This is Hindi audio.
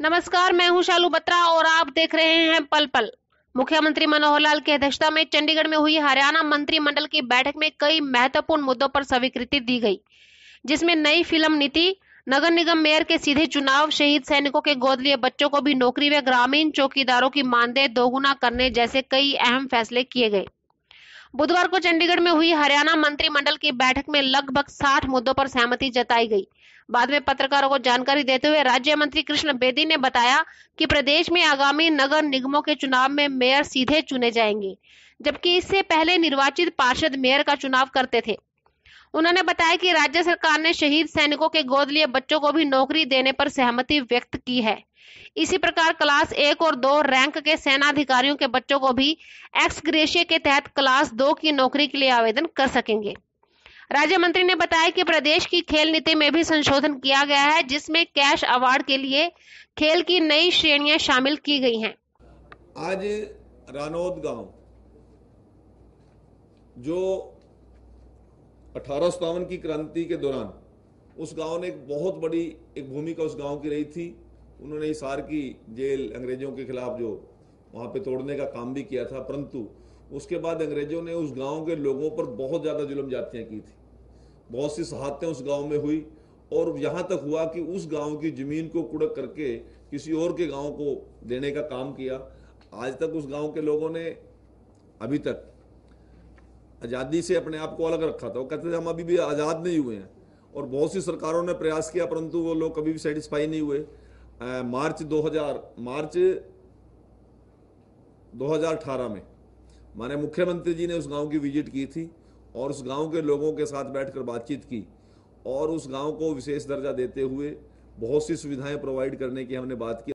नमस्कार मैं हूं शालू बत्रा और आप देख रहे हैं पल पल मुख्यमंत्री मनोहर लाल की अध्यक्षता में चंडीगढ़ में हुई हरियाणा मंत्रिमंडल की बैठक में कई महत्वपूर्ण मुद्दों पर स्वीकृति दी गई जिसमें नई फिल्म नीति नगर निगम मेयर के सीधे चुनाव शहीद सैनिकों के गोद लिए बच्चों को भी नौकरी व ग्रामीण चौकीदारों की मानदेय दोगुना करने जैसे कई अहम फैसले किए गए बुधवार को चंडीगढ़ में हुई हरियाणा मंत्रिमंडल की बैठक में लगभग साठ मुद्दों पर सहमति जताई गई बाद में पत्रकारों को जानकारी देते हुए राज्य मंत्री कृष्ण बेदी ने बताया कि प्रदेश में आगामी नगर निगमों के चुनाव में मेयर सीधे चुने जाएंगे जबकि इससे पहले निर्वाचित पार्षद मेयर का चुनाव करते थे उन्होंने बताया कि राज्य सरकार ने शहीद सैनिकों के गोद लिए बच्चों को भी नौकरी देने पर सहमति व्यक्त की है इसी प्रकार क्लास एक और दो रैंक के सेना अधिकारियों के बच्चों को भी एक्स ग्रेशिया के तहत क्लास दो की नौकरी के लिए आवेदन कर सकेंगे राज्य मंत्री ने बताया कि प्रदेश की खेल नीति में भी संशोधन किया गया है जिसमें कैश अवार्ड के लिए खेल की नई श्रेणियां शामिल की गई हैं आज रानोद गांव जो अठारह की क्रांति के दौरान उस गांव ने एक बहुत बड़ी एक भूमिका उस गांव की रही थी उन्होंने हिसार की जेल अंग्रेजों के खिलाफ जो वहाँ पे तोड़ने का काम भी किया था परंतु उसके बाद अंग्रेजों ने उस गांव के लोगों पर बहुत ज़्यादा जुल्म जातियाँ की थी बहुत सी सहातें उस गांव में हुई और यहाँ तक हुआ कि उस गांव की ज़मीन को कुड़क करके किसी और के गाँव को देने का काम किया आज तक उस गाँव के लोगों ने अभी तक आज़ादी से अपने आप को अलग रखा था वो कहते थे हम अभी भी आज़ाद नहीं हुए हैं और बहुत सी सरकारों ने प्रयास किया परंतु वो लोग कभी भी सेटिस्फाई नहीं हुए आ, मार्च 2000 मार्च 2018 में माने मुख्यमंत्री जी ने उस गांव की विजिट की थी और उस गांव के लोगों के साथ बैठकर बातचीत की और उस गांव को विशेष दर्जा देते हुए बहुत सी सुविधाएं प्रोवाइड करने की हमने बात की